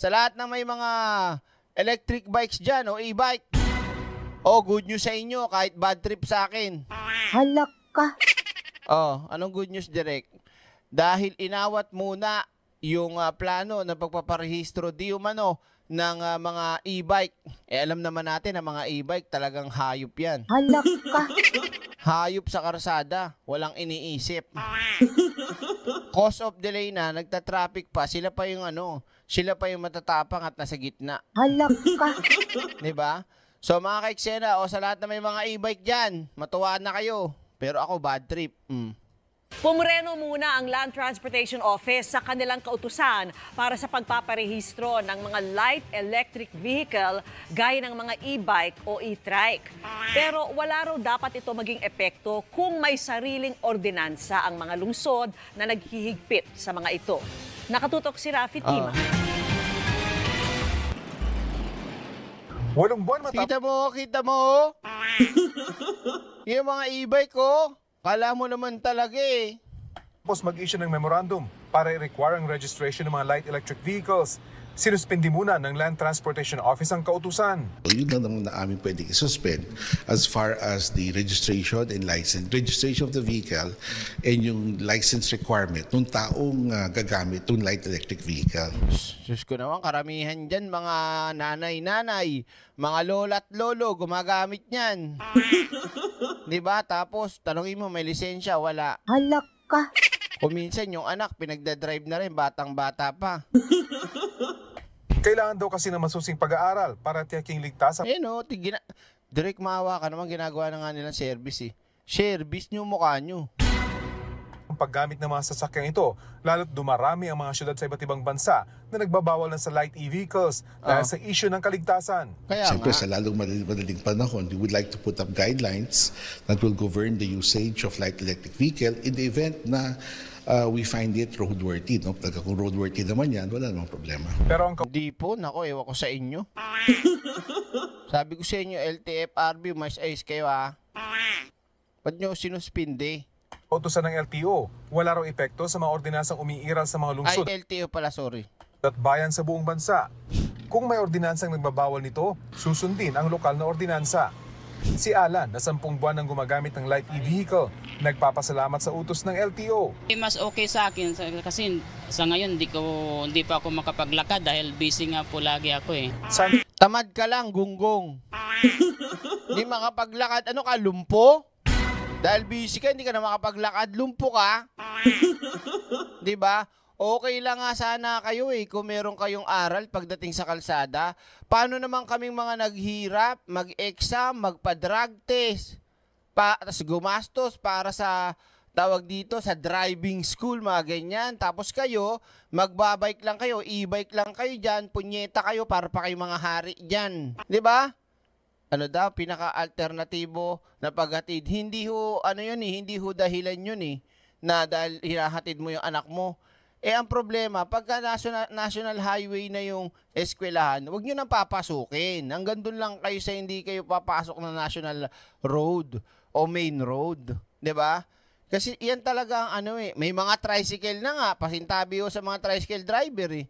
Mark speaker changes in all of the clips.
Speaker 1: Sa lahat ng may mga electric bikes dyan o e-bike, oh, good news sa inyo kahit bad trip sa akin. Halak ka. Oh, anong good news, direct? Dahil inawat muna yung uh, plano ng pagpaparehistro di umano ng uh, mga e-bike. Eh, alam naman natin ang mga e-bike talagang hayop yan. Halak ka. Hayop sa karsada, walang iniisip. cause of delay na, nagta-traffic pa, sila pa yung ano, sila pa yung matatapang at nasa gitna. Halak ka. Di ba? So mga kaeksena, o sa lahat na may mga e-bike dyan, matuwa na kayo. Pero ako, bad trip. Mm. Pumreno muna ang Land Transportation Office sa kanilang kautusan para sa pagpaparehistro ng mga light electric vehicle gaya ng mga e-bike o e-trike. Pero wala raw dapat ito maging epekto kung may sariling ordinansa ang mga lungsod na naghihigpit sa mga ito. Nakatutok si Rafi ah. Tima. Uh. Walong buwan matapos. Kita mo, kita mo. Oh.
Speaker 2: yung mga e-bike ko, oh. Kala mo naman talaga eh. Tapos mag-issue ng memorandum para i-require ang registration ng mga light electric vehicles sinuspindi muna ng Land Transportation Office ang kautusan. Yun lang naman na amin pwedeng suspend as far as the registration and license. Registration of the vehicle and yung license requirement ng taong uh, gagamit ng light electric vehicle. Diyos
Speaker 1: ko naman, karamihan dyan mga nanay-nanay, mga lola at lolo gumagamit niyan. Di ba? Tapos, tanongin mo, may lisensya, wala. Halak ka. O minsan, yung anak, pinagdadrive na rin, batang-bata pa. Kailangan daw kasi ng masusing pag-aaral para tiyaking ligtas. Eh no, tigina direct
Speaker 2: maawa ka naman ginagawa na nga nilang service eh. Service nyo mukha nyo. Ang paggamit ng mga sasakyang ito, lalo't dumarami ang mga syudad sa iba't ibang bansa na nagbabawal na sa light e-vehicles dahil oh. sa issue ng kaligtasan. Kaya Siyempre, nga. sa lalong madaling panahon, we would like to put up guidelines that will govern the usage of light electric vehicle in the event na uh, we find it roadworthy. No? Pagka kung roadworthy naman yan, wala namang problema. Pero
Speaker 1: ang... Hindi po, nako, ewan ko sa inyo. Sabi ko sa inyo, LTFRB, mas ayos kayo ha. Ah.
Speaker 2: Ba't nyo sinuspindi? Otosan ng LTO, wala raw epekto sa mga ordinansang umiiral sa mga lungsod. Ay, LTO pala, sorry. At bayan sa buong bansa. Kung may ordinansang nagbabawal nito, susundin ang lokal na ordinansa. Si Alan, na 10 buwan nang gumagamit ng light e-vehicle, nagpapasalamat sa utos ng LTO.
Speaker 1: Eh, mas okay sa akin kasi sa ngayon hindi, ko, hindi pa ako makapaglakad dahil busy nga po lagi ako eh. San- Tamad ka lang, gunggong. hindi makapaglakad. Ano ka, lumpo? Dahil busy ka, hindi ka na makapaglakad. Lumpo ka. 'Di ba? Okay lang nga sana kayo eh kung meron kayong aral pagdating sa kalsada. Paano naman kaming mga naghirap, mag-exam, magpa-drug test, pa, tapos gumastos para sa tawag dito sa driving school, mga ganyan. Tapos kayo, magbabike lang kayo, e-bike lang kayo dyan, punyeta kayo para pa kayo mga hari dyan. ba? Diba? ano daw, pinaka-alternatibo na paghatid. Hindi ho, ano yun eh, hindi ho dahilan yun eh, na dahil hinahatid mo yung anak mo, eh ang problema, pagka national, national highway na yung eskwelahan, huwag nyo nang papasukin. Hanggang doon lang kayo sa hindi kayo papasok na national road o main road. ba? Diba? Kasi yan talaga ang ano eh. May mga tricycle na nga. Pasintabi ko sa mga tricycle driver eh.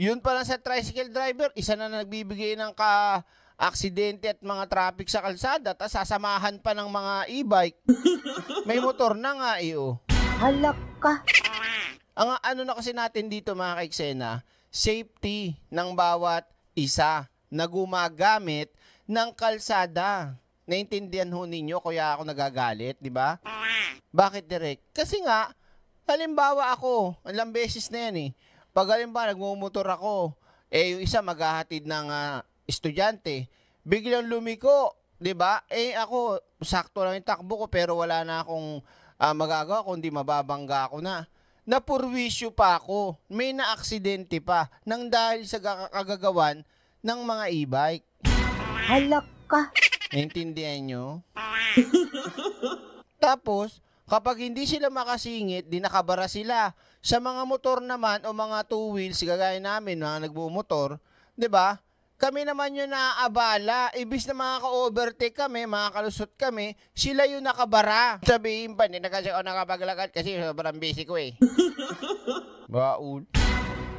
Speaker 1: Yun pala sa tricycle driver, isa na nagbibigay ng ka aksidente at mga traffic sa kalsada tapos sasamahan pa ng mga e-bike. May motor na nga iyo. Eh, oh. Halak ka. Ang ano na kasi natin dito mga kaiksena, safety ng bawat isa na gumagamit ng kalsada. Naintindihan ho ninyo kaya ako nagagalit, di ba? Bakit direct? Kasi nga, halimbawa ako, ilang beses na yan eh. Pag halimbawa nagmumotor ako, eh yung isa maghahatid ng uh, estudyante, biglang lumiko, di ba? Eh ako, sakto lang yung takbo ko pero wala na akong uh, magagawa kundi mababangga ako na napurwisyo pa ako. May naaksidente pa nang dahil sa kagagawan ng mga e-bike. Halak ka. Naintindihan nyo? Tapos, kapag hindi sila makasingit, di nakabara sila. Sa mga motor naman o mga two wheels, gagaya namin, mga motor, 'di ba? kami naman yung naaabala. Ibis na makaka-overtake kami, makakalusot kami, sila yung nakabara. Sabihin pa, hindi na kasi ako nakapaglakad kasi sobrang busy ko eh.
Speaker 2: Baul.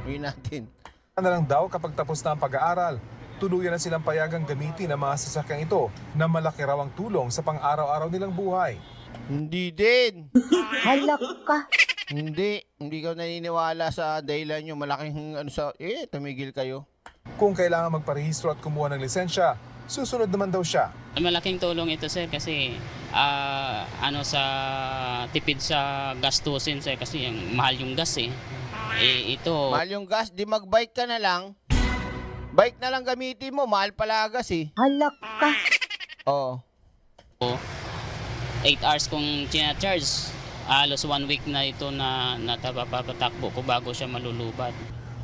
Speaker 2: Uy natin. Ano lang daw kapag tapos na ang pag-aaral, tuluyan na silang payagang gamitin ang mga sasakyang ito na malaki raw ang tulong sa pang-araw-araw nilang buhay. Hindi din. Halak ka.
Speaker 1: Hindi. Hindi ka naniniwala sa dahilan nyo. Malaking ano sa... Eh, tumigil kayo.
Speaker 2: Kung kailangan magparehistro at kumuha ng lisensya, susunod naman daw siya.
Speaker 1: Malaking tulong ito sir kasi uh, ano sa tipid sa gastusin sir kasi yung, mahal yung gas eh. eh ito. Mahal yung gas, di magbike ka na lang. Bike na lang gamitin mo, mahal pala gas eh. Halak ka. Oo. Oh. 8 hours kong charge halos one week na ito na natapapatakbo ko bago siya malulubat.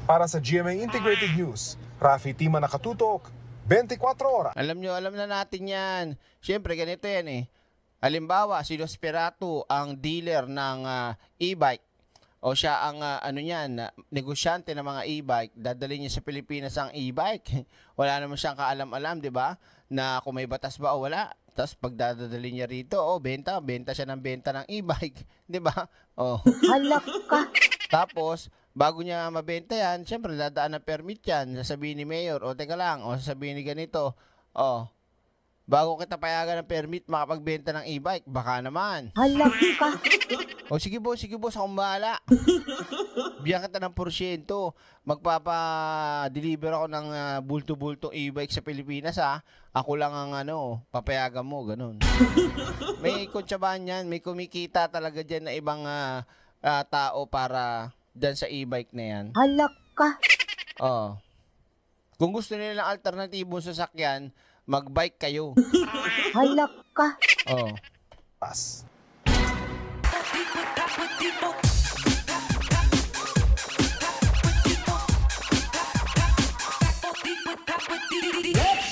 Speaker 2: Para sa GMA Integrated News, Rafi Tima nakatutok, 24 oras. Alam nyo, alam na natin yan.
Speaker 1: Siyempre, ganito yan eh. Halimbawa, si Prosperato ang dealer ng uh, e-bike o siya ang uh, ano niyan, ah, negosyante ng mga e-bike, dadalhin niya sa Pilipinas ang e-bike. wala naman siyang kaalam-alam, 'di ba? Na kung may batas ba o wala. Tapos pagdadalhin niya rito, oh, benta, benta siya ng benta ng e-bike, 'di ba? Oh. Halak ka. Tapos bago niya mabenta yan, siyempre dadaan ng permit yan. Sasabihin ni Mayor, o teka lang, o sasabihin ni ganito, o, bago kita payagan ng permit makapagbenta ng e-bike, baka naman. Halaki ka. o sige boss, sige boss, akong bahala. Biyan kita ng porsyento. Magpapa-deliver ako ng uh, ah, bulto-bultong e-bike sa Pilipinas ha. Ako lang ang ano, papayagan mo, ganun. may kutsabahan yan, may kumikita talaga dyan na ibang uh, uh, tao para dan sa e-bike na yan. Halak ka. Oo. Kung gusto nila ng alternatibo sa sasakyan, mag-bike kayo. Halak ka.
Speaker 2: Oo. Pass. Yeah!